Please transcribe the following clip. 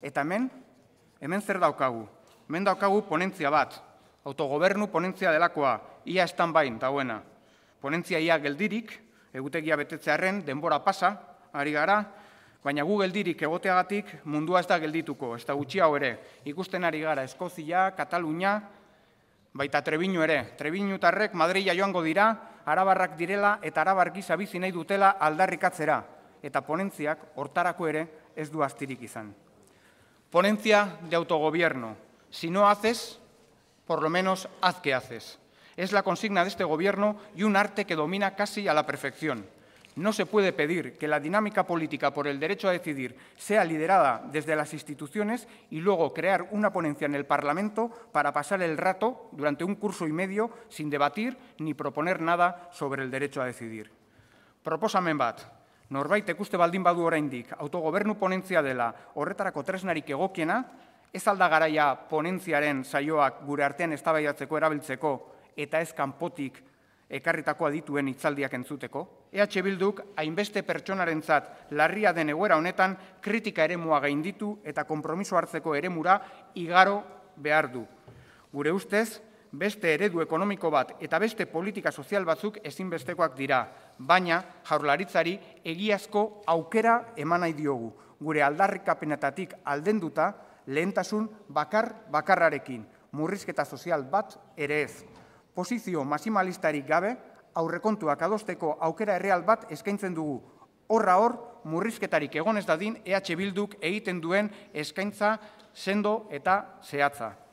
Eta hemen, hemen zer daukagu? Hemen daukagu ponentzia bat, autogobernu ponentzia delakoa, ia estan bain, eta buena. Ponentzia ia geldirik, egutegia betetzearen, denbora pasa, ari gara, baina gu geldirik egoteagatik mundua ez da geldituko, ez da gutxi hau ere, ikusten ari gara, Eskozia, Katalunia, baita trebinu ere, trebinu tarrek Madreia joango dira, arabarrak direla eta arabar bizi nahi dutela aldarrikatzera, eta ponentziak hortarako ere ez du astirik izan. Ponencia de autogobierno. Si no haces, por lo menos haz que haces. Es la consigna de este Gobierno y un arte que domina casi a la perfección. No se puede pedir que la dinámica política por el derecho a decidir sea liderada desde las instituciones y luego crear una ponencia en el Parlamento para pasar el rato durante un curso y medio sin debatir ni proponer nada sobre el derecho a decidir. en bat, norbait ikuste baldin badu oraindik autogobernu ponentzia dela horretarako tresnarik egokiena ez alda garaia ponentziaren saioak gure artean eztabaidatzeko erabiltzeko eta ez kanpotik ekarritako adituen hitzaldiak entzuteko EH Bilduk hainbeste pertsonarentzat larria den egoera honetan kritika eremua gainditu eta konpromiso hartzeko eremura igaro behar du. Gure ustez, beste eredu ekonomiko bat eta beste politika sozial batzuk ezinbestekoak dira, baina jaurlaritzari egiazko aukera eman nahi diogu, gure aldarrikapenetatik aldenduta lehentasun bakar bakarrarekin, murrizketa sozial bat ere ez. Pozizio masimalistarik gabe, aurrekontuak adosteko aukera erreal bat eskaintzen dugu, horra hor, murrizketarik egon ez dadin EH Bilduk egiten duen eskaintza sendo eta zehatza.